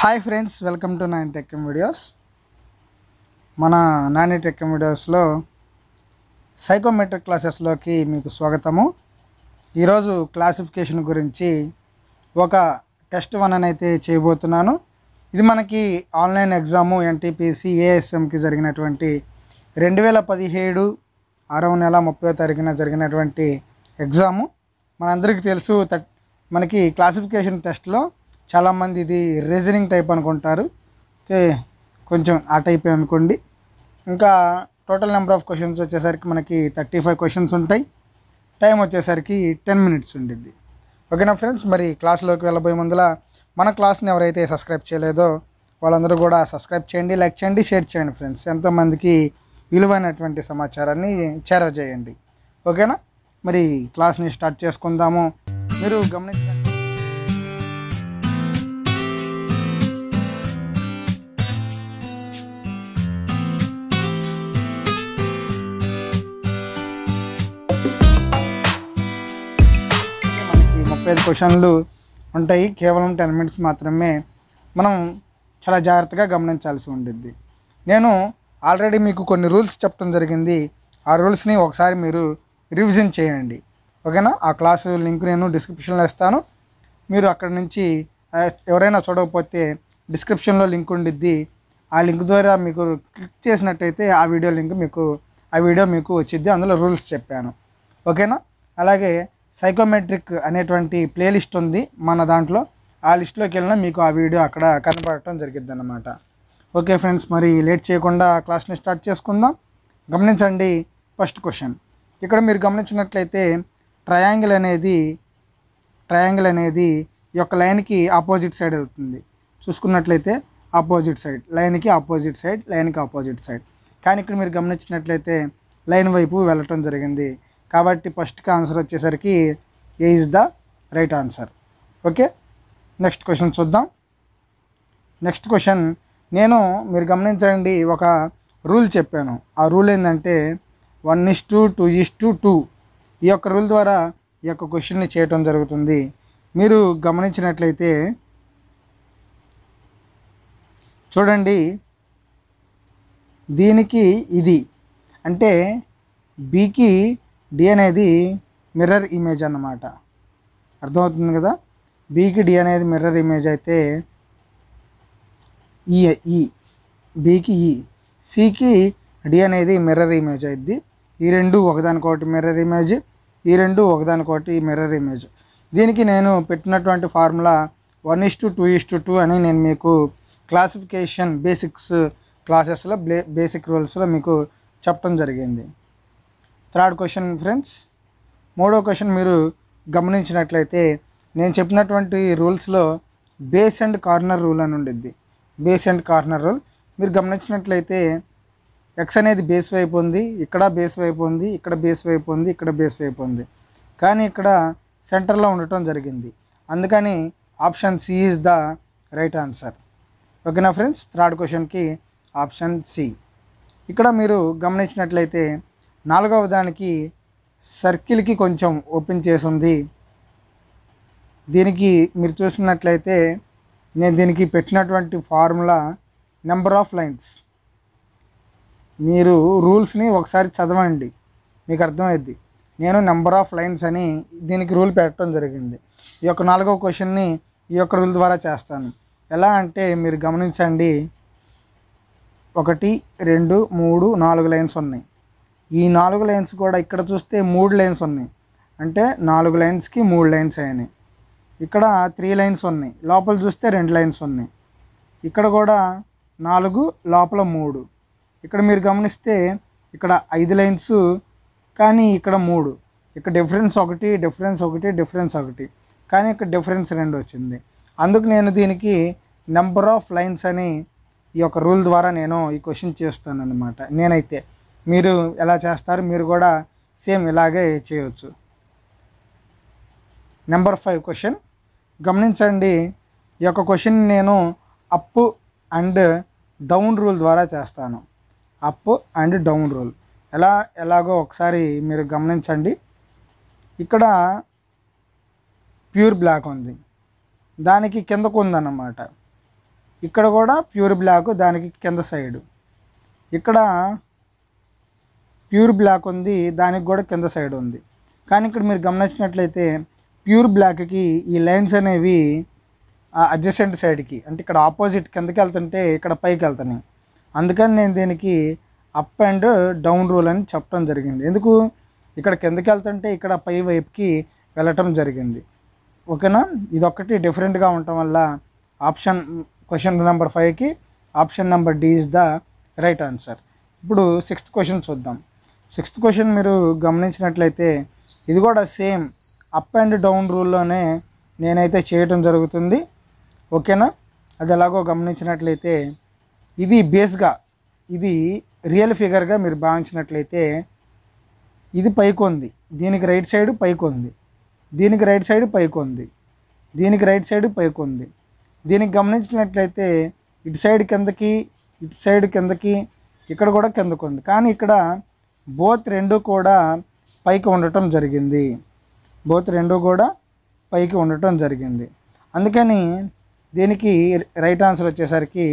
hi friends welcome to nine టెక్కం videos మన నాని టెక్కం వీడియోస్లో సైకోమెట్రిక్ క్లాసెస్లోకి మీకు స్వాగతము ఈరోజు క్లాసిఫికేషన్ గురించి ఒక టెస్ట్ వన్ అని అయితే చేయబోతున్నాను ఇది మనకి ఆన్లైన్ ఎగ్జాము ఎన్టీపీసీ ఏఎస్ఎంకి జరిగినటువంటి రెండు వేల పదిహేడు ఆరవ నెల ముప్పై తారీఖున జరిగినటువంటి ఎగ్జాము మనందరికీ తెలుసు మనకి క్లాసిఫికేషన్ టెస్ట్లో చాలామంది ఇది రీజనింగ్ టైప్ అనుకుంటారు ఓకే కొంచెం ఆ టైప్ అనుకోండి ఇంకా టోటల్ నెంబర్ ఆఫ్ క్వశ్చన్స్ వచ్చేసరికి మనకి థర్టీ ఫైవ్ క్వశ్చన్స్ ఉంటాయి టైం వచ్చేసరికి టెన్ మినిట్స్ ఉండిద్ది ఓకేనా ఫ్రెండ్స్ మరి క్లాస్లోకి వెళ్ళబోయే ముందుల మన క్లాస్ని ఎవరైతే సబ్స్క్రైబ్ చేయలేదో వాళ్ళందరూ కూడా సబ్స్క్రైబ్ చేయండి లైక్ చేయండి షేర్ చేయండి ఫ్రెండ్స్ ఎంతోమందికి విలువైనటువంటి సమాచారాన్ని చేయండి ఓకేనా మరి క్లాస్ని స్టార్ట్ చేసుకుందాము మీరు గమనించండి ముప్పై ఐదు క్వశ్చన్లు ఉంటాయి కేవలం టెన్ మినిట్స్ మాత్రమే మనం చాలా జాగ్రత్తగా గమనించాల్సి ఉండిద్ది నేను ఆల్రెడీ మీకు కొన్ని రూల్స్ చెప్పడం జరిగింది ఆ రూల్స్ని ఒకసారి మీరు రివిజన్ చేయండి ఓకేనా ఆ క్లాసు లింక్ నేను డిస్క్రిప్షన్లో ఇస్తాను మీరు అక్కడ నుంచి ఎవరైనా చూడకపోతే డిస్క్రిప్షన్లో లింక్ ఉండిద్ది ఆ లింక్ ద్వారా మీకు క్లిక్ చేసినట్టయితే ఆ వీడియో లింక్ మీకు ఆ వీడియో మీకు వచ్చిద్ది అందులో రూల్స్ చెప్పాను ఓకేనా అలాగే సైకోమెట్రిక్ అనేటువంటి ప్లేలిస్ట్ ఉంది మన దాంట్లో ఆ లిస్ట్లోకి వెళ్ళినా మీకు ఆ వీడియో అక్కడ కనపడటం జరిగింది అన్నమాట ఓకే ఫ్రెండ్స్ మరి లేట్ చేయకుండా క్లాస్ని స్టార్ట్ చేసుకుందాం గమనించండి ఫస్ట్ క్వశ్చన్ ఇక్కడ మీరు గమనించినట్లయితే ట్రయాంగిల్ అనేది ట్రయాంగిల్ అనేది యొక్క లైన్కి ఆపోజిట్ సైడ్ వెళ్తుంది చూసుకున్నట్లయితే ఆపోజిట్ సైడ్ లైన్కి ఆపోజిట్ సైడ్ లైన్కి ఆపోజిట్ సైడ్ కానీ ఇక్కడ మీరు గమనించినట్లయితే లైన్ వైపు వెళ్ళటం జరిగింది కాబట్టి ఫస్ట్కి ఆన్సర్ వచ్చేసరికి A is the right answer okay next question చూద్దాం నెక్స్ట్ క్వశ్చన్ నేను మీరు గమనించండి ఒక రూల్ చెప్పాను ఆ రూల్ ఏంటంటే one is to two is to two ఈ యొక్క రూల్ ద్వారా ఈ యొక్క క్వశ్చన్ని చేయటం జరుగుతుంది మీరు గమనించినట్లయితే చూడండి దీనికి ఇది అంటే బీకి డి అనేది మిర్రర్ ఇమేజ్ అన్నమాట అర్థమవుతుంది కదా బీకి డి అనేది మిర్రర్ ఇమేజ్ అయితే ఈ e, ఈ e, బీకి ఈ e, సికి డి అనేది మిర్రర్ ఇమేజ్ అయింది ఈ రెండు ఒకదానికొకటి మిర్రర్ ఇమేజ్ ఈ రెండు ఒకదానికొకటి మిర్రర్ ఇమేజ్ దీనికి నేను పెట్టినటువంటి formula one is to two is to two అని నేను మీకు క్లాసిఫికేషన్ బేసిక్స్ క్లాసెస్లో బేసిక్ రూల్స్లో మీకు చెప్పడం జరిగింది థర్డ్ క్వశ్చన్ ఫ్రెండ్స్ మూడో క్వశ్చన్ మీరు గమనించినట్లయితే నేను చెప్పినటువంటి రూల్స్లో బేస్ అండ్ కార్నర్ రూల్ అని ఉండిద్ది బేస్ అండ్ కార్నర్ రూల్ మీరు గమనించినట్లయితే ఎక్స్ అనేది బేస్ వైపు ఉంది ఇక్కడ బేస్ వైపు ఉంది ఇక్కడ బేస్ వైపు ఉంది ఇక్కడ బేస్ వైపు ఉంది కానీ ఇక్కడ సెంటర్లో ఉండటం జరిగింది అందుకని option C is the right answer ఓకేనా ఫ్రెండ్స్ థర్డ్ క్వశ్చన్కి ఆప్షన్ సి ఇక్కడ మీరు గమనించినట్లయితే నాలుగవ దానికి సర్కిల్కి కొంచెం ఓపెన్ చేసింది దీనికి మీరు చూసినట్లయితే నేను దీనికి పెట్టినటువంటి ఫార్ములా నెంబర్ ఆఫ్ లైన్స్ మీరు రూల్స్ని ఒకసారి చదవండి మీకు అర్థమైద్ది నేను నెంబర్ ఆఫ్ లైన్స్ అని దీనికి రూల్ పెట్టడం జరిగింది ఈ యొక్క నాలుగవ క్వశ్చన్ని ఈ యొక్క రూల్ ద్వారా చేస్తాను ఎలా అంటే మీరు గమనించండి ఒకటి రెండు మూడు నాలుగు లైన్స్ ఉన్నాయి ఈ నాలుగు లైన్స్ కూడా ఇక్కడ చూస్తే మూడు లైన్స్ ఉన్నాయి అంటే నాలుగు లైన్స్కి మూడు లైన్స్ అయినాయి ఇక్కడ త్రీ లైన్స్ ఉన్నాయి లోపల చూస్తే రెండు లైన్స్ ఉన్నాయి ఇక్కడ కూడా నాలుగు లోపల మూడు ఇక్కడ మీరు గమనిస్తే ఇక్కడ ఐదు లైన్స్ కానీ ఇక్కడ మూడు ఇక్కడ డిఫరెన్స్ ఒకటి డిఫరెన్స్ ఒకటి డిఫరెన్స్ ఒకటి కానీ ఇక్కడ డిఫరెన్స్ రెండు వచ్చింది అందుకు నేను దీనికి నెంబర్ ఆఫ్ లైన్స్ అని ఈ యొక్క రూల్ ద్వారా నేను ఈ క్వశ్చన్ చేస్తాను అనమాట నేనైతే మీరు ఎలా చేస్తారు మీరు కూడా సేమ్ ఇలాగే చేయవచ్చు నెంబర్ ఫైవ్ క్వశ్చన్ గమనించండి ఈ యొక్క క్వశ్చన్ నేను అప్ అండ్ డౌన్ రూల్ ద్వారా చేస్తాను అప్ అండ్ డౌన్ రూల్ ఎలా ఎలాగో ఒకసారి మీరు గమనించండి ఇక్కడ ప్యూర్ బ్లాక్ ఉంది దానికి కిందకు ఉందన్నమాట ఇక్కడ కూడా ప్యూర్ బ్లాక్ దానికి కింద సైడు ఇక్కడ ప్యూర్ బ్లాక్ ఉంది దానికి కూడా కింద సైడ్ ఉంది కానీ ఇక్కడ మీరు గమనించినట్లయితే ప్యూర్ బ్లాక్కి ఈ లైన్స్ అనేవి అడ్జసెంట్ సైడ్కి అంటే ఇక్కడ ఆపోజిట్ కిందకి వెళ్తుంటే ఇక్కడ పైకి వెళ్తున్నాయి అందుకని నేను దీనికి అప్ అండ్ డౌన్ రూల్ అని చెప్పడం జరిగింది ఎందుకు ఇక్కడ కిందకి వెళ్తుంటే ఇక్కడ పై వైపుకి వెళ్ళటం జరిగింది ఓకేనా ఇదొక్కటి డిఫరెంట్గా ఉండటం వల్ల ఆప్షన్ క్వశ్చన్ నెంబర్ ఫైవ్కి option number D is the right answer ఇప్పుడు సిక్స్త్ క్వశ్చన్ చూద్దాం సిక్స్త్ క్వశ్చన్ మీరు గమనించినట్లయితే ఇది కూడా సేమ్ అప్ అండ్ డౌన్ రూల్లోనే నేనైతే చేయటం జరుగుతుంది ఓకేనా అది ఎలాగో గమనించినట్లయితే ఇది బేస్గా ఇది రియల్ ఫిగర్గా మీరు భావించినట్లయితే ఇది పైకొంది దీనికి రైట్ సైడ్ పైకొంది దీనికి రైట్ సైడ్ పైకొంది దీనికి రైట్ సైడ్ పైకొంది దీనికి గమనించినట్లయితే ఇటు సైడ్ కిందకి ఇటు సైడ్ కిందకి ఇక్కడ కూడా కిందకుంది కానీ ఇక్కడ బోత్ రెండు కూడా పైకి ఉండటం జరిగింది బోత్ రెండు కూడా పైకి ఉండటం జరిగింది అందుకని దీనికి రైట్ ఆన్సర్ వచ్చేసరికి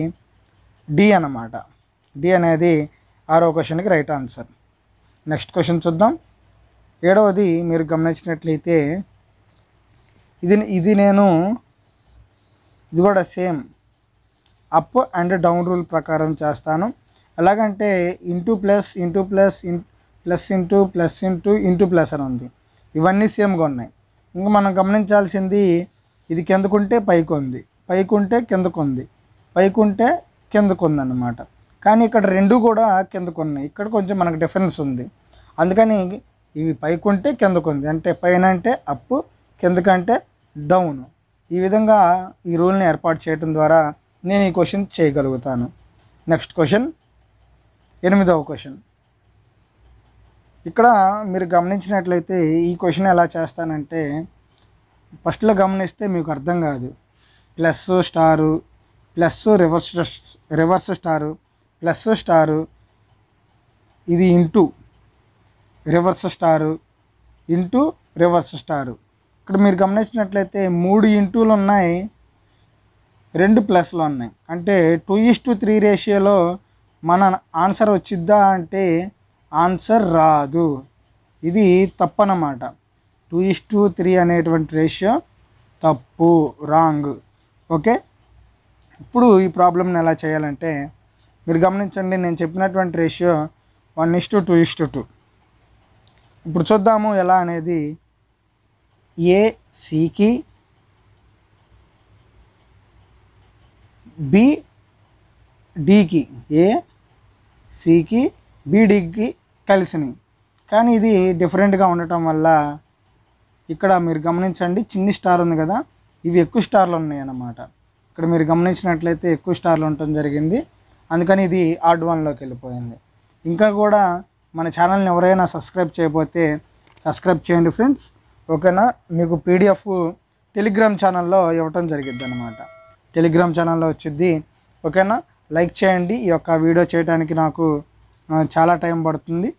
డి అన్నమాట డి అనేది ఆరో క్వశ్చన్కి రైట్ ఆన్సర్ నెక్స్ట్ క్వశ్చన్ చూద్దాం ఏడవది మీరు గమనించినట్లయితే ఇది ఇది నేను ఇది కూడా same up and down rule ప్రకారం చేస్తాను ఎలాగంటే into plus into plus in plus into plus into into plus అని ఉంది ఇవన్నీ సేమ్గా ఉన్నాయి ఇంకా మనం గమనించాల్సింది ఇది కిందకుంటే పైకి ఉంది పైకి ఉంటే కిందకు ఉంది పైకి ఉంటే కిందకు కానీ ఇక్కడ రెండు కూడా కిందకు ఉన్నాయి ఇక్కడ కొంచెం మనకు డిఫరెన్స్ ఉంది అందుకని ఇవి పైకి ఉంటే కిందకు ఉంది అంటే పైన అంటే అప్ కిందకంటే డౌన్ ఈ విధంగా ఈ రూల్ని ఏర్పాటు చేయడం ద్వారా నేను ఈ క్వశ్చన్ చేయగలుగుతాను నెక్స్ట్ క్వశ్చన్ ఎనిమిదవ క్వశ్చన్ ఇక్కడ మీరు గమనించినట్లయితే ఈ క్వశ్చన్ ఎలా చేస్తానంటే ఫస్ట్లో గమనిస్తే మీకు అర్థం కాదు plus star plus reverse reverse star plus star ఇది into reverse star into reverse star ఇక్కడ మీరు గమనించినట్లయితే మూడు ఇంటూలు ఉన్నాయి రెండు ప్లస్లు ఉన్నాయి అంటే టూ ఈస్ టు త్రీ రేషియోలో మన ఆన్సర్ వచ్చిద్దా అంటే ఆన్సర్ రాదు ఇది తప్పనమాట టూ ఇస్ టూ త్రీ అనేటువంటి రేషియో తప్పు రాంగ్ ఓకే ఇప్పుడు ఈ ప్రాబ్లమ్ని ఎలా చేయాలంటే మీరు గమనించండి నేను చెప్పినటువంటి ratio one is to two is to two ఇప్పుడు చూద్దాము ఎలా అనేది ఏ సికి బి డికి ఏ సికి బీడీకి కలిసినాయి కానీ ఇది డిఫరెంట్గా ఉండటం వల్ల ఇక్కడ మీరు గమనించండి చిన్ని స్టార్ ఉంది కదా ఇవి ఎక్కువ స్టార్లు ఉన్నాయి అన్నమాట ఇక్కడ మీరు గమనించినట్లయితే ఎక్కువ స్టార్లు ఉండటం జరిగింది అందుకని ఇది ఆర్డ్ వన్లోకి వెళ్ళిపోయింది ఇంకా కూడా మన ఛానల్ని ఎవరైనా సబ్స్క్రైబ్ చేయకపోతే సబ్స్క్రైబ్ చేయండి ఫ్రెండ్స్ ఓకేనా మీకు పీడిఎఫ్ టెలిగ్రామ్ ఛానల్లో ఇవ్వటం జరిగిద్ది అనమాట టెలిగ్రామ్ ఛానల్లో వచ్చిద్ది ఓకేనా లైక్ చేయండి ఈ యొక్క వీడియో చేయడానికి నాకు చాలా టైం పడుతుంది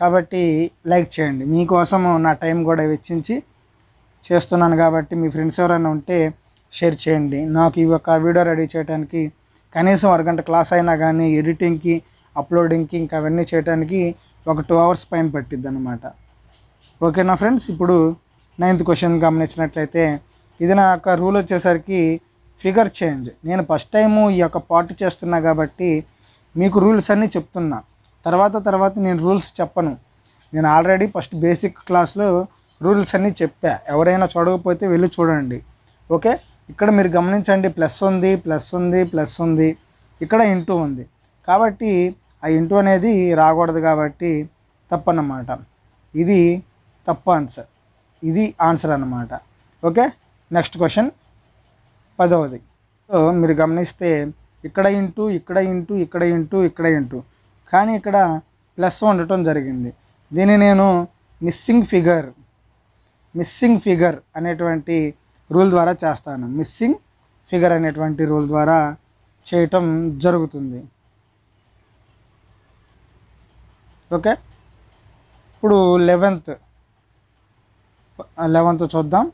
కాబట్టి లైక్ చేయండి మీకోసం నా టైం కూడా వెచ్చించి చేస్తున్నాను కాబట్టి మీ ఫ్రెండ్స్ ఎవరైనా ఉంటే షేర్ చేయండి నాకు ఈ యొక్క వీడియో రెడీ చేయడానికి కనీసం అరగంట క్లాస్ అయినా కానీ ఎడిటింగ్కి అప్లోడింగ్కి ఇంకా అవన్నీ చేయడానికి ఒక టూ అవర్స్ పైన పట్టిద్ది అనమాట ఓకేనా ఫ్రెండ్స్ ఇప్పుడు నైన్త్ క్వశ్చన్ గమనించినట్లయితే ఇది నా యొక్క రూల్ వచ్చేసరికి ఫిగర్ చేంజ్ నేను ఫస్ట్ టైము ఈ యొక్క పాటు చేస్తున్నా కాబట్టి మీకు రూల్స్ అన్నీ చెప్తున్నా తర్వాత తర్వాత నేను రూల్స్ చెప్పను నేను ఆల్రెడీ ఫస్ట్ బేసిక్ క్లాస్లో రూల్స్ అన్నీ చెప్పా ఎవరైనా చూడకపోతే వెళ్ళి చూడండి ఓకే ఇక్కడ మీరు గమనించండి ప్లస్ ఉంది ప్లస్ ఉంది ప్లస్ ఉంది ఇక్కడ ఇంటూ ఉంది కాబట్టి ఆ ఇంటూ అనేది రాకూడదు కాబట్టి తప్పన్నమాట ఇది తప్పు ఆన్సర్ ఇది ఆన్సర్ అన్నమాట ఓకే నెక్స్ట్ క్వశ్చన్ పదవది మీరు గమనిస్తే ఇక్కడ ఇంటూ ఇక్కడ ఇంటూ ఇక్కడ ఇంటూ ఇక్కడ ఇంటూ కానీ ఇక్కడ ప్లస్ ఉండటం జరిగింది దీన్ని నేను మిస్సింగ్ ఫిగర్ మిస్సింగ్ ఫిగర్ అనేటువంటి రూల్ ద్వారా చేస్తాను మిస్సింగ్ ఫిగర్ అనేటువంటి రూల్ ద్వారా చేయటం జరుగుతుంది ఓకే ఇప్పుడు లెవెన్త్ లెవెన్త్ చూద్దాం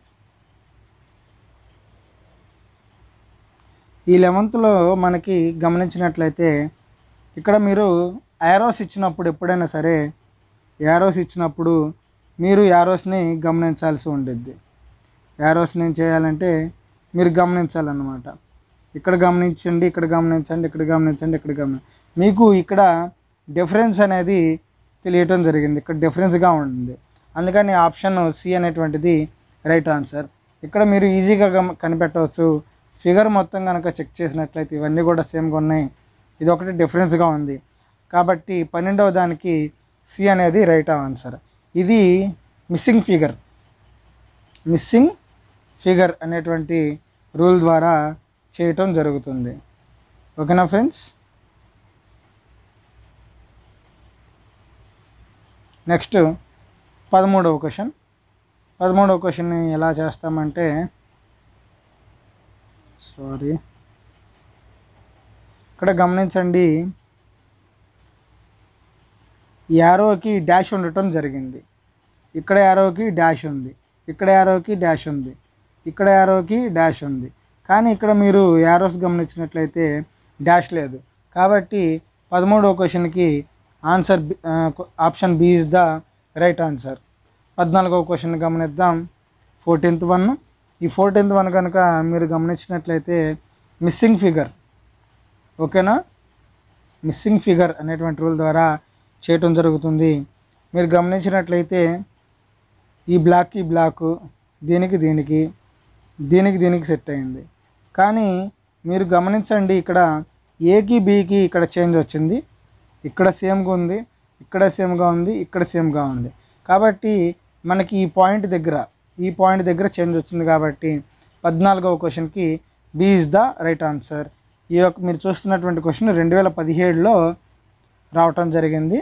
ఈ లెవెంత్లో మనకి గమనించినట్లయితే ఇక్కడ మీరు యారోస్ ఇచ్చినప్పుడు ఎప్పుడైనా సరే యారోస్ ఇచ్చినప్పుడు మీరు యారోస్ని గమనించాల్సి ఉండిద్ది యారోస్ ఏం చేయాలంటే మీరు గమనించాలన్నమాట ఇక్కడ గమనించండి ఇక్కడ గమనించండి ఇక్కడ గమనించండి ఇక్కడ గమని మీకు ఇక్కడ డిఫరెన్స్ అనేది తెలియటం జరిగింది ఇక్కడ డిఫరెన్స్గా ఉంటుంది అందుకని ఆప్షన్ సి అనేటువంటిది రైట్ ఆన్సర్ ఇక్కడ మీరు ఈజీగా కనిపెట్టవచ్చు ఫిగర్ మొత్తం కనుక చెక్ చేసినట్లయితే ఇవన్నీ కూడా సేమ్గా ఉన్నాయి ఇది ఒకటి డిఫరెన్స్గా ఉంది కాబట్టి పన్నెండవ దానికి సి అనేది రైట్ ఆన్సర్ ఇది మిస్సింగ్ ఫిగర్ మిస్సింగ్ ఫిగర్ అనేటువంటి రూల్ ద్వారా చేయటం జరుగుతుంది ఓకేనా ఫ్రెండ్స్ నెక్స్ట్ పదమూడవ క్వశ్చన్ పదమూడవ క్వశ్చన్ ఎలా చేస్తామంటే సారీ ఇక్కడ గమనించండి యారోకి డాష్ ఉండటం జరిగింది ఇక్కడ యారోకి డాష్ ఉంది ఇక్కడ యారోకి డాష్ ఉంది ఇక్కడ యారోకి డాష్ ఉంది కానీ ఇక్కడ మీరు యారోస్ గమనించినట్లయితే డాష్ లేదు కాబట్టి పదమూడవ క్వశ్చన్కి answer option B is the right answer పద్నాలుగవ క్వశ్చన్ గమనిద్దాం ఫోర్టీన్త్ వన్ ఈ ఫోర్ టెన్త్ వన్ కనుక మీరు గమనించినట్లయితే మిస్సింగ్ ఫిగర్ ఓకేనా మిస్సింగ్ ఫిగర్ అనేటువంటి రూల్ ద్వారా చేయటం జరుగుతుంది మీరు గమనించినట్లయితే ఈ బ్లాక్ ఈ బ్లాక్ దీనికి దీనికి దీనికి దీనికి సెట్ అయింది కానీ మీరు గమనించండి ఇక్కడ ఏకి బీకి ఇక్కడ చేంజ్ వచ్చింది ఇక్కడ సేమ్గా ఉంది ఇక్కడ సేమ్గా ఉంది ఇక్కడ సేమ్గా ఉంది కాబట్టి మనకి ఈ పాయింట్ దగ్గర ఈ పాయింట్ దగ్గర చేంజ్ వచ్చింది కాబట్టి పద్నాలుగవ క్వశ్చన్కి B is the right answer ఈ యొక్క మీరు చూస్తున్నటువంటి క్వశ్చన్ రెండు వేల పదిహేడులో రావటం జరిగింది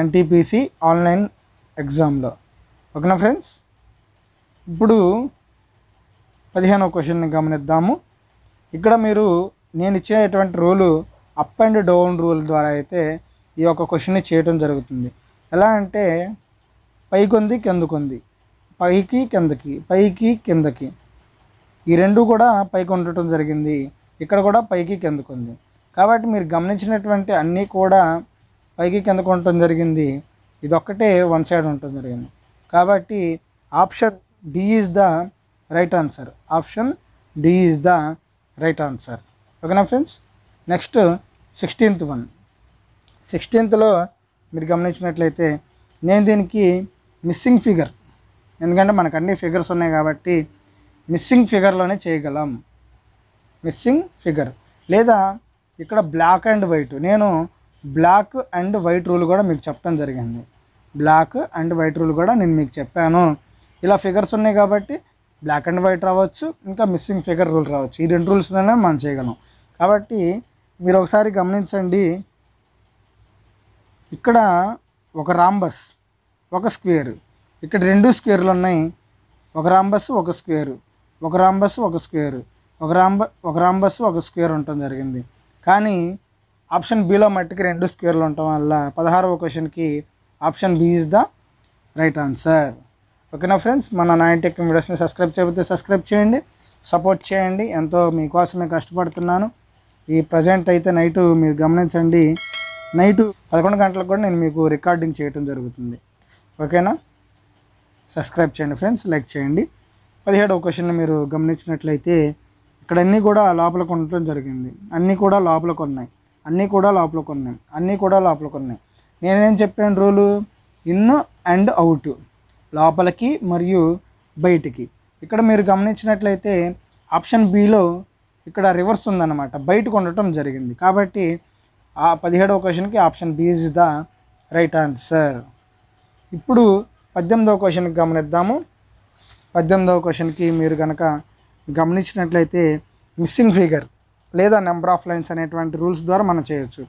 ఎన్టీపీసీ ఆన్లైన్ ఎగ్జామ్లో ఓకేనా ఫ్రెండ్స్ ఇప్పుడు పదిహేనవ క్వశ్చన్ని గమనిద్దాము ఇక్కడ మీరు నేను ఇచ్చేటువంటి rule up and down rule ద్వారా అయితే ఈ యొక్క క్వశ్చన్ని చేయటం జరుగుతుంది ఎలా అంటే పైకొంది కిందకుంది పైకి కిందకి పైకి కిందకి ఈ రెండు కూడా పైకి ఉండటం జరిగింది ఇక్కడ కూడా పైకి కిందకు ఉంది కాబట్టి మీరు గమనించినటువంటి అన్నీ కూడా పైకి కిందకు ఉండటం జరిగింది ఇదొక్కటే వన్ సైడ్ ఉండటం జరిగింది కాబట్టి option D is the right answer option D is the right answer ఓకేనా ఫ్రెండ్స్ నెక్స్ట్ సిక్స్టీన్త్ వన్ సిక్స్టీన్త్లో మీరు గమనించినట్లయితే నేను దీనికి మిస్సింగ్ ఫిగర్ ఎందుకంటే మనకు అన్ని ఫిగర్స్ ఉన్నాయి కాబట్టి మిస్సింగ్ ఫిగర్లోనే చేయగలం మిస్సింగ్ ఫిగర్ లేదా ఇక్కడ బ్లాక్ అండ్ వైట్ నేను బ్లాక్ అండ్ వైట్ రూల్ కూడా మీకు చెప్పడం జరిగింది బ్లాక్ అండ్ వైట్ రూల్ కూడా నేను మీకు చెప్పాను ఇలా ఫిగర్స్ ఉన్నాయి కాబట్టి బ్లాక్ అండ్ వైట్ రావచ్చు ఇంకా మిస్సింగ్ ఫిగర్ రూల్ రావచ్చు ఈ రెండు రూల్స్లోనే మనం చేయగలం కాబట్టి మీరు ఒకసారి గమనించండి ఇక్కడ ఒక రాంబస్ ఒక స్క్వేర్ ఇక్కడ రెండు స్క్వేర్లు ఉన్నాయి ఒక రాంబస్ ఒక స్క్వేర్ ఒక రాంబస్ ఒక స్క్వేర్ ఒక రాంబ ఒక రాంబస్ ఒక స్క్వేర్ ఉండటం జరిగింది కానీ ఆప్షన్ బిలో మట్టికి రెండు స్క్వేర్లు ఉండటం వల్ల పదహారవ క్వశ్చన్కి option B is the right answer ఓకేనా ఫ్రెండ్స్ మన నైన్ టెక్ వీడియోస్ని సబ్స్క్రైబ్ చేయబోతే సబ్స్క్రైబ్ చేయండి సపోర్ట్ చేయండి ఎంతో మీకోసమే కష్టపడుతున్నాను ఈ ప్రజెంట్ అయితే నైటు మీరు గమనించండి నైటు పదకొండు గంటలకు కూడా నేను మీకు రికార్డింగ్ చేయటం జరుగుతుంది ఓకేనా సబ్స్క్రైబ్ చేయండి ఫ్రెండ్స్ లైక్ చేయండి పదిహేడవ క్వశ్చన్లు మీరు గమనించినట్లయితే ఇక్కడ అన్నీ కూడా లోపలకు ఉండటం జరిగింది అన్నీ కూడా లోపలకు ఉన్నాయి అన్నీ కూడా లోపలకు ఉన్నాయి అన్నీ కూడా లోపలకు ఉన్నాయి నేనేం చెప్పాను రూలు ఇన్ అండ్ అవుట్ లోపలికి మరియు బయటికి ఇక్కడ మీరు గమనించినట్లయితే ఆప్షన్ బిలో ఇక్కడ రివర్స్ ఉందన్నమాట బయటకు ఉండటం జరిగింది కాబట్టి ఆ పదిహేడవ క్వశ్చన్కి option B is the right answer ఇప్పుడు పద్దెనిమిదవ క్వశ్చన్కి గమనిద్దాము పద్దెనిమిదవ క్వశ్చన్కి మీరు కనుక గమనించినట్లయితే మిస్సింగ్ ఫిగర్ లేదా నెంబర్ ఆఫ్ లైన్స్ అనేటువంటి రూల్స్ ద్వారా మనం చేయొచ్చు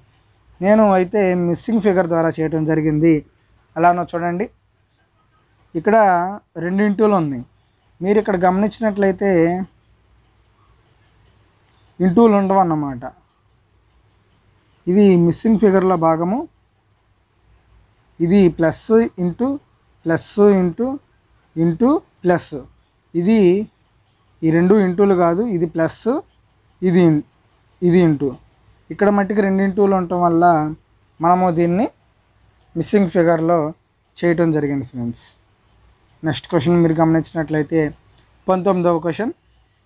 నేను అయితే మిస్సింగ్ ఫిగర్ ద్వారా చేయడం జరిగింది అలానో చూడండి ఇక్కడ ఇంటూలు ఉన్నాయి మీరు ఇక్కడ గమనించినట్లయితే ఇంటూలు ఉండవు అన్నమాట ఇది మిస్సింగ్ ఫిగర్లో భాగము ఇది plus into plus into into plus ఇది ఈ రెండు ఇంటూలు కాదు ఇది ప్లస్ ఇది ఇది ఇంటూ ఇక్కడ మట్టికి రెండు ఇంటూలు ఉండటం వల్ల మనము దీన్ని మిస్సింగ్ ఫిగర్లో చేయటం జరిగింది ఫ్రెండ్స్ నెక్స్ట్ క్వశ్చన్ మీరు గమనించినట్లయితే పంతొమ్మిదవ క్వశ్చన్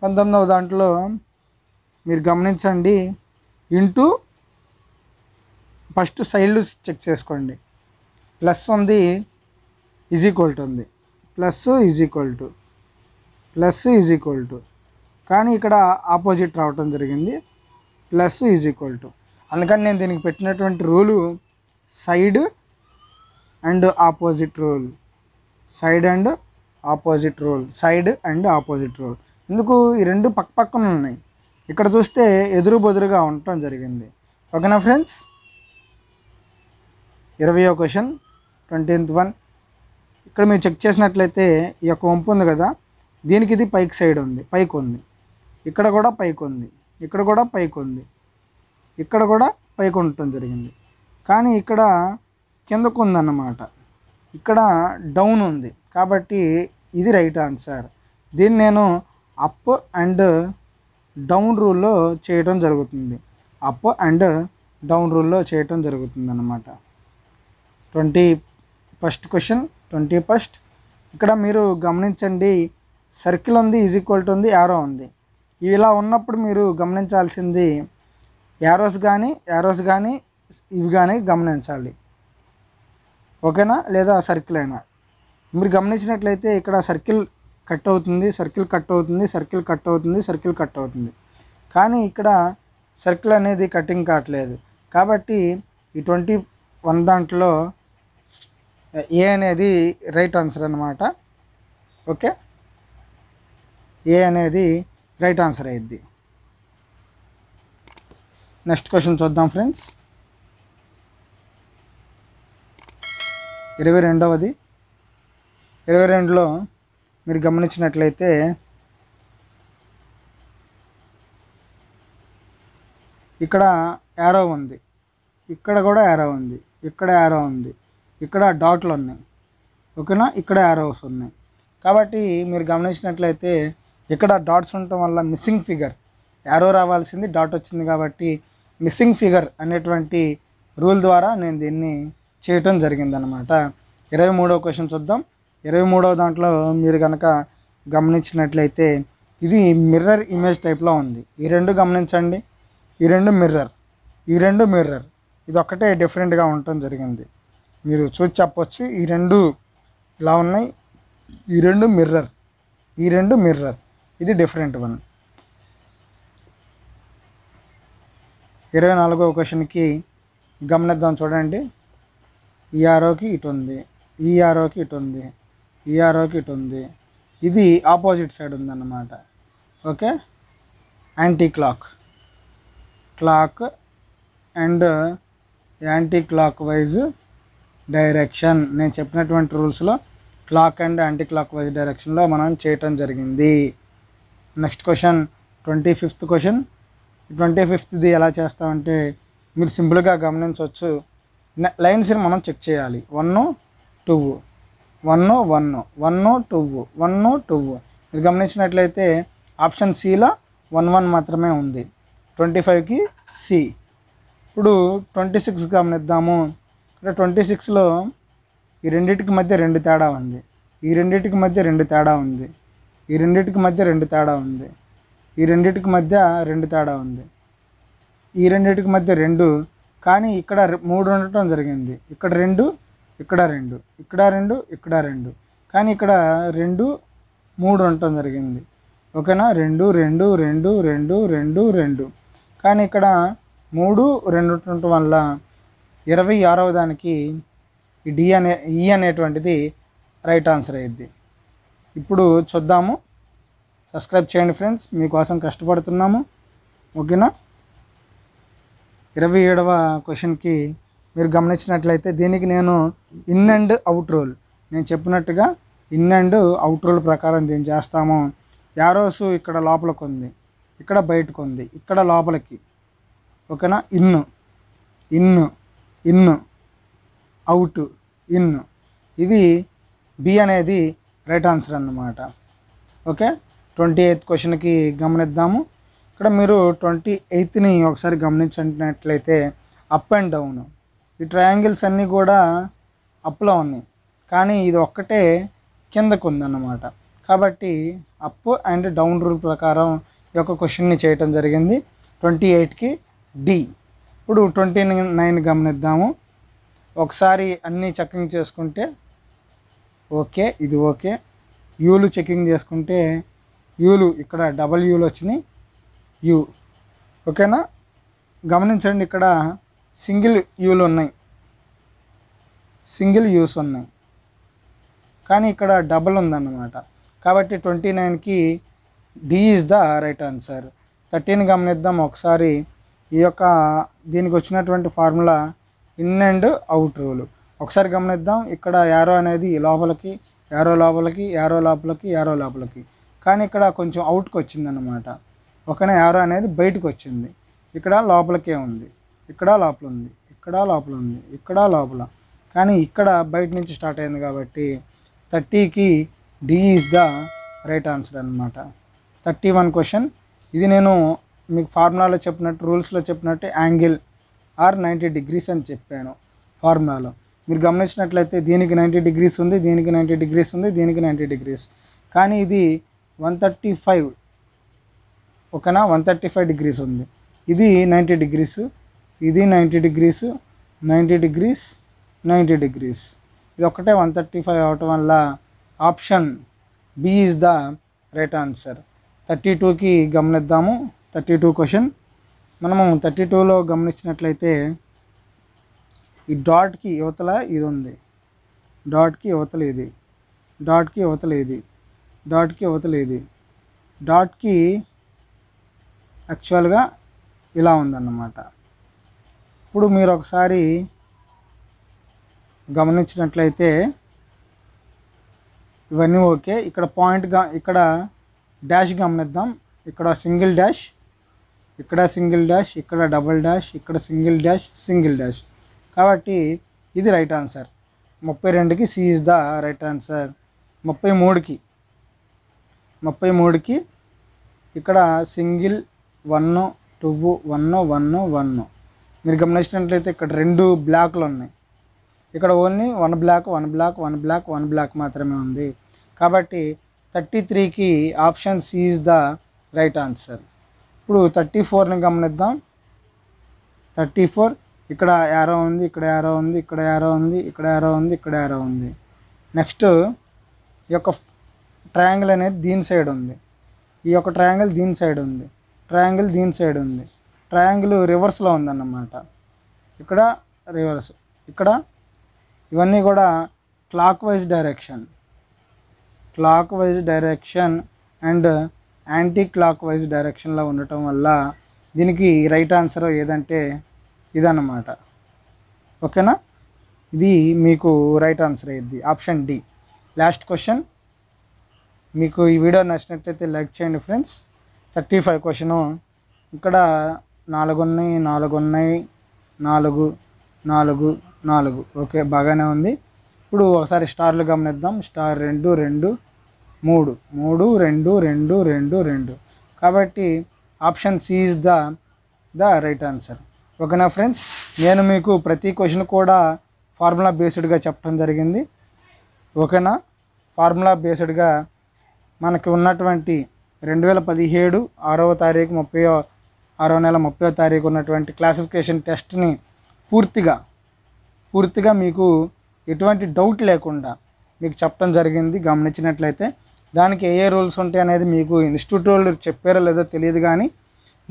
పంతొమ్మిదవ దాంట్లో మీరు గమనించండి ఇంటూ ఫస్ట్ సైడ్లు చెక్ చేసుకోండి ప్లస్ ఉంది ఈజ్ ఈక్వల్ టు ఉంది plus is equal to plus is equal to కానీ ఇక్కడ ఆపోజిట్ రావటం జరిగింది ప్లస్ ఈజ్ ఈక్వల్ టు అందుకని నేను దీనికి పెట్టినటువంటి rule side and opposite rule side and opposite rule side and opposite rule ఎందుకు ఈ రెండు పక్క పక్కన ఉన్నాయి ఇక్కడ చూస్తే ఎదురు బెదురుగా ఉండటం జరిగింది ఓకేనా ఫ్రెండ్స్ ఇరవయో క్వశ్చన్ ట్వంటీన్త్ వన్ ఇక్కడ మీరు చెక్ చేసినట్లయితే ఈ యొక్క వంపు ఉంది కదా దీనికి ఇది పైకి సైడ్ ఉంది పైకి ఉంది ఇక్కడ కూడా పైకి ఉంది ఇక్కడ కూడా పైకి ఉంది ఇక్కడ కూడా పైకి ఉండటం జరిగింది కానీ ఇక్కడ కిందకు ఉందన్నమాట ఇక్కడ డౌన్ ఉంది కాబట్టి ఇది రైట్ ఆన్సర్ దీన్ని నేను అప్ అండ్ డౌన్ రూల్లో చేయటం జరుగుతుంది అప్ అండ్ డౌన్ రూల్లో చేయటం జరుగుతుంది అన్నమాట twenty first question twenty first ఇక్కడ మీరు గమనించండి సర్కిల్ ఉంది ఈజ్ ఈక్వల్ టు ఉంది యారో ఉంది ఇలా ఉన్నప్పుడు మీరు గమనించాల్సింది యారోస్ కానీ యారోస్ కానీ ఇవి కానీ గమనించాలి ఓకేనా లేదా సర్కిల్ అయినా మీరు గమనించినట్లయితే ఇక్కడ సర్కిల్ కట్ అవుతుంది సర్కిల్ కట్ అవుతుంది సర్కిల్ కట్ అవుతుంది సర్కిల్ కట్ అవుతుంది కానీ ఇక్కడ సర్కిల్ అనేది కటింగ్ కావట్లేదు కాబట్టి ఈ ట్వంటీ వన్ దాంట్లో ఏ అనేది రైట్ ఆన్సర్ అనమాట ఓకే ఏ అనేది రైట్ ఆన్సర్ అయ్యిద్ది నెక్స్ట్ క్వశ్చన్ చూద్దాం ఫ్రెండ్స్ ఇరవై రెండవది ఇరవై రెండులో మీరు గమనించినట్లయితే ఇక్కడ యారో ఉంది ఇక్కడ కూడా యారో ఉంది ఇక్కడ యారో ఉంది ఇక్కడ డాట్లు ఉన్నాయి ఓకేనా ఇక్కడ యారోస్ ఉన్నాయి కాబట్టి మీరు గమనించినట్లయితే ఇక్కడ డాట్స్ ఉండటం వల్ల మిస్సింగ్ ఫిగర్ యారో రావాల్సింది డాట్ వచ్చింది కాబట్టి మిస్సింగ్ ఫిగర్ అనేటువంటి రూల్ ద్వారా నేను దీన్ని చేయటం జరిగిందనమాట ఇరవై మూడవ క్వశ్చన్ చూద్దాం ఇరవై మూడవ దాంట్లో మీరు కనుక గమనించినట్లయితే ఇది మిర్రర్ ఇమేజ్ టైప్లో ఉంది ఈ రెండు గమనించండి ఈ రెండు మిర్రర్ ఈ రెండు మిర్రర్ ఇది ఒక్కటే డిఫరెంట్గా ఉండటం జరిగింది మీరు చూసి చెప్పవచ్చు ఈ రెండు ఇలా ఉన్నాయి ఈ రెండు మిర్రర్ ఈ రెండు మిర్రర్ ఇది డిఫరెంట్ వన్ ఇరవై నాలుగో క్వశ్చన్కి గమనిద్దాం చూడండి ఈ ఆరోకి ఇటు ఉంది ఈ ఆరోకి ఇటు ఉంది ఈ ఆరోకి ఇటు ఉంది ఇది ఆపోజిట్ సైడ్ ఉందన్నమాట okay anti clock clock and clock wise direction నేను చెప్పినటువంటి రూల్స్లో clock and anticlockwise డైరెక్షన్లో మనం చేయటం జరిగింది next question twenty fifth question twenty ఫిఫ్త్ది ఎలా చేస్తామంటే మీరు సింపుల్గా గమనించవచ్చు లైన్స్ని మనం చెక్ చేయాలి one two one one one two one two మీరు గమనించినట్లయితే ఆప్షన్ సిలో వన్ వన్ మాత్రమే ఉంది ట్వంటీ ఫైవ్కి సి ఇప్పుడు ట్వంటీ సిక్స్ గమనిద్దాము ఇక్కడ ట్వంటీ సిక్స్లో ఈ రెండింటికి మధ్య రెండు తేడా ఉంది ఈ రెండింటికి మధ్య రెండు తేడా ఉంది ఈ రెండింటికి మధ్య రెండు తేడా ఉంది ఈ రెండింటికి మధ్య రెండు తేడా ఉంది ఈ రెండింటికి మధ్య రెండు కానీ ఇక్కడ మూడు ఉండటం జరిగింది ఇక్కడ రెండు ఇక్కడ రెండు ఇక్కడ రెండు ఇక్కడ రెండు కానీ ఇక్కడ రెండు మూడు ఉండటం జరిగింది ఓకేనా రెండు రెండు రెండు రెండు రెండు రెండు కానీ ఇక్కడ మూడు రెండు ఉండటం వల్ల ఇరవై ఆరవ దానికి ఈ డి అనే ఈ అనేటువంటిది రైట్ ఆన్సర్ అయ్యిద్ది ఇప్పుడు చూద్దాము సబ్స్క్రైబ్ చేయండి ఫ్రెండ్స్ మీకోసం కష్టపడుతున్నాము ఓకేనా ఇరవై ఏడవ క్వశ్చన్కి మీరు గమనించినట్లయితే దీనికి నేను ఇన్ అండ్ అవుట్ రోల్ నేను చెప్పినట్టుగా ఇన్ అండ్ అవుట్ రోల్ ప్రకారం దీన్ని చేస్తాము యారోసు ఇక్కడ లోపలికి ఉంది ఇక్కడ బయటకు ఉంది ఇక్కడ లోపలికి ఓకేనా in in in out in ఇది బి అనేది రైట్ ఆన్సర్ అన్నమాట ఓకే ట్వంటీ ఎయిత్ క్వశ్చన్కి గమనిద్దాము ఇక్కడ మీరు ట్వంటీ ఎయిత్ని ఒకసారి గమనించినట్లయితే అప్ అండ్ డౌన్ ఈ ట్రయాంగిల్స్ అన్నీ కూడా అప్లో ఉన్నాయి కానీ ఇది ఒక్కటే కిందకు ఉందన్నమాట కాబట్టి అప్ అండ్ డౌన్ రూల్ ప్రకారం ఈ యొక్క క్వశ్చన్ని చేయటం జరిగింది ట్వంటీ ఎయిట్కి డి ఇప్పుడు ట్వంటీ నైన్ గమనిద్దాము ఒకసారి అన్నీ చెక్కింగ్ చేసుకుంటే ఓకే ఇది ఓకే యూలు చెక్కింగ్ చేసుకుంటే యూలు ఇక్కడ డబల్ యూలు వచ్చినాయి యూ ఓకేనా గమనించండి ఇక్కడ సింగిల్ యూలు ఉన్నాయి సింగిల్ యూస్ ఉన్నాయి కానీ ఇక్కడ డబల్ ఉందన్నమాట కాబట్టి ట్వంటీ నైన్కి D is the right answer thirteen గమనిద్దాం ఒకసారి ఈ యొక్క దీనికి వచ్చినటువంటి formula in and out rule ఒకసారి గమనిద్దాం ఇక్కడ యారో అనేది లోపలికి యారో లోపలికి యారో లోపలికి యారో లోపలికి కానీ ఇక్కడ కొంచెం అవుట్కి వచ్చిందన్నమాట ఒకనే యారో అనేది బయటకు వచ్చింది ఇక్కడ లోపలికే ఉంది ఇక్కడ లోపల ఉంది ఇక్కడ లోపల ఉంది ఇక్కడ లోపల కానీ ఇక్కడ బయట నుంచి స్టార్ట్ అయింది కాబట్టి థర్టీకి D is the right answer అనమాట థర్టీ వన్ క్వశ్చన్ ఇది నేను మీకు ఫార్ములాలో చెప్పినట్టు రూల్స్లో చెప్పినట్టు యాంగిల్ ఆర్ నైంటీ డిగ్రీస్ అని చెప్పాను ఫార్ములాలో మీరు గమనించినట్లయితే దీనికి నైంటీ డిగ్రీస్ ఉంది దీనికి నైంటీ డిగ్రీస్ ఉంది దీనికి నైంటీ డిగ్రీస్ కానీ ఇది వన్ థర్టీ ఫైవ్ ఒకనా వన్ థర్టీ ఫైవ్ డిగ్రీస్ ఉంది ఇది నైంటీ డిగ్రీస్ ఇది ninety degrees ninety degrees ninety degrees ఇది ఒకటే వన్ థర్టీ ఫైవ్ అవటం వల్ల option B is the right answer thirty టూకి గమనిద్దాము థర్టీ టూ క్వశ్చన్ మనము థర్టీ టూలో గమనించినట్లయితే ఈ డాట్కి యువతల ఇది ఉంది డాట్కి యువతల ఇది డాట్కి యువతల ఇది డాట్కి యువతల ఇది డాట్కి యాక్చువల్గా ఇలా ఉందన్నమాట ఇప్పుడు మీరు ఒకసారి గమనించినట్లయితే ఇవన్నీ ఓకే ఇక్కడ పాయింట్ ఇక్కడ డాష్ గమనిద్దాం ఇక్కడ సింగిల్ డాష్ ఇక్కడ సింగిల్ డాష్ ఇక్కడ డబుల్ డాష్ ఇక్కడ సింగిల్ డాష్ సింగిల్ డాష్ కాబట్టి ఇది రైట్ ఆన్సర్ ముప్పై రెండుకి C is the right answer ముప్పై మూడుకి ముప్పై మూడుకి ఇక్కడ single one two one one one మీరు గమనించినట్లయితే ఇక్కడ రెండు బ్లాక్లు ఉన్నాయి ఇక్కడ only one block one block one block one block మాత్రమే ఉంది కాబట్టి థర్టీ త్రీకి option C is the right answer ఇప్పుడు థర్టీ ఫోర్ని గమనిద్దాం థర్టీ ఫోర్ ఇక్కడ యారో ఉంది ఇక్కడ యారో ఉంది ఇక్కడ యారో ఉంది ఇక్కడ యారో ఉంది ఇక్కడ యారో ఉంది నెక్స్ట్ ఈ యొక్క ట్రయాంగిల్ అనేది దీని సైడ్ ఉంది ఈ యొక్క ట్రయాంగిల్ దీని సైడ్ ఉంది ట్రయాంగిల్ దీని సైడ్ ఉంది ట్రయాంగిల్ రివర్స్లో ఉందన్నమాట ఇక్కడ రివర్స్ ఇక్కడ ఇవన్నీ కూడా clock wise direction clock wise direction and anticlockwise డైరెక్షన్లో ఉండటం వల్ల దీనికి రైట్ ఆన్సర్ ఏదంటే ఇదన్నమాట ఓకేనా ఇది మీకు రైట్ ఆన్సర్ అయ్యింది ఆప్షన్ డి లాస్ట్ క్వశ్చన్ మీకు ఈ వీడియో నచ్చినట్లయితే లైక్ చేయండి ఫ్రెండ్స్ థర్టీ ఫైవ్ క్వశ్చను ఇక్కడ నాలుగున్నాయి నాలుగున్నాయి నాలుగు నాలుగు నాలుగు ఓకే బాగానే ఉంది ఇప్పుడు ఒకసారి స్టార్లు గమనిద్దాం స్టార్ రెండు రెండు మూడు మూడు రెండు రెండు రెండు రెండు కాబట్టి option C is the the right answer ఓకేనా ఫ్రెండ్స్ నేను మీకు ప్రతి క్వశ్చన్ కూడా ఫార్ములా బేస్డ్గా చెప్పడం జరిగింది ఓకేనా ఫార్ములా బేస్డ్గా మనకి ఉన్నటువంటి రెండు వేల పదిహేడు ఆరవ తారీఖు ముప్పై ఆరో నెల ముప్పై తారీఖు ఉన్నటువంటి క్లాసిఫికేషన్ టెస్ట్ని పూర్తిగా పూర్తిగా మీకు ఎటువంటి డౌట్ లేకుండా మీకు చెప్పడం జరిగింది గమనించినట్లయితే దానికి ఏ ఏ రూల్స్ ఉంటాయి అనేది మీకు ఇన్స్టిట్యూట్ వాళ్ళు చెప్పారో లేదో తెలియదు కానీ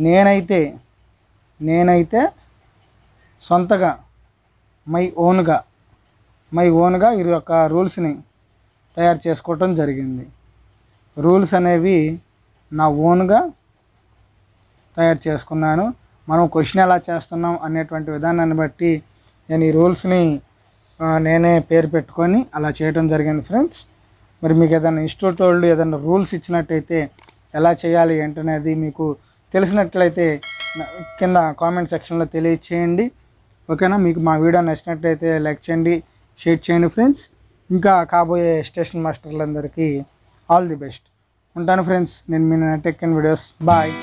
నేనైతే నేనైతే సొంతగా మై ఓన్గా మై ఓన్గా ఈ యొక్క రూల్స్ని తయారు చేసుకోవటం జరిగింది రూల్స్ అనేవి నా ఓన్గా తయారు చేసుకున్నాను మనం క్వశ్చన్ ఎలా చేస్తున్నాం అనేటువంటి విధానాన్ని బట్టి నేను ఈ రూల్స్ని నేనే పేరు పెట్టుకొని అలా చేయడం జరిగింది ఫ్రెండ్స్ మరి మీకు ఏదైనా ఇన్స్టిట్యూట్ వాళ్ళు ఏదైనా రూల్స్ ఇచ్చినట్టయితే ఎలా చేయాలి ఏంటనేది మీకు తెలిసినట్లయితే కింద కామెంట్ సెక్షన్లో తెలియచేయండి ఓకేనా మీకు మా వీడియో నచ్చినట్లయితే లైక్ చేయండి షేర్ చేయండి ఫ్రెండ్స్ ఇంకా కాబోయే స్టేషన్ మాస్టర్లందరికీ ఆల్ ది బెస్ట్ ఉంటాను ఫ్రెండ్స్ నేను మీ టెక్ అండ్ వీడియోస్ బాయ్